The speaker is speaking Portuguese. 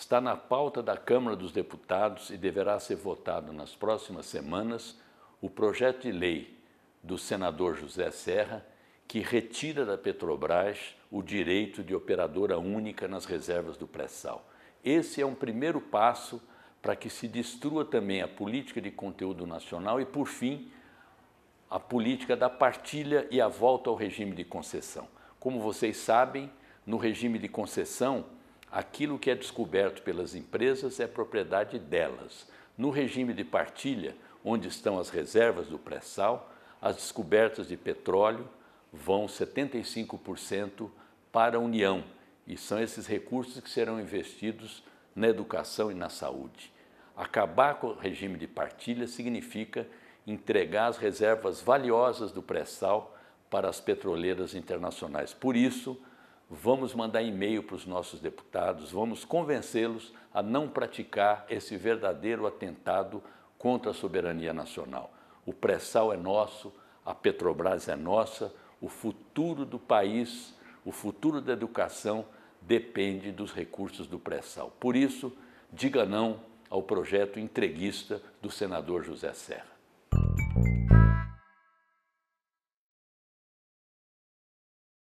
está na pauta da Câmara dos Deputados e deverá ser votado nas próximas semanas o projeto de lei do senador José Serra que retira da Petrobras o direito de operadora única nas reservas do pré-sal. Esse é um primeiro passo para que se destrua também a política de conteúdo nacional e, por fim, a política da partilha e a volta ao regime de concessão. Como vocês sabem, no regime de concessão, Aquilo que é descoberto pelas empresas é propriedade delas. No regime de partilha, onde estão as reservas do pré-sal, as descobertas de petróleo vão 75% para a União, e são esses recursos que serão investidos na educação e na saúde. Acabar com o regime de partilha significa entregar as reservas valiosas do pré-sal para as petroleiras internacionais. Por isso, vamos mandar e-mail para os nossos deputados, vamos convencê-los a não praticar esse verdadeiro atentado contra a soberania nacional. O pré-sal é nosso, a Petrobras é nossa, o futuro do país, o futuro da educação depende dos recursos do pré-sal. Por isso, diga não ao projeto entreguista do senador José Serra.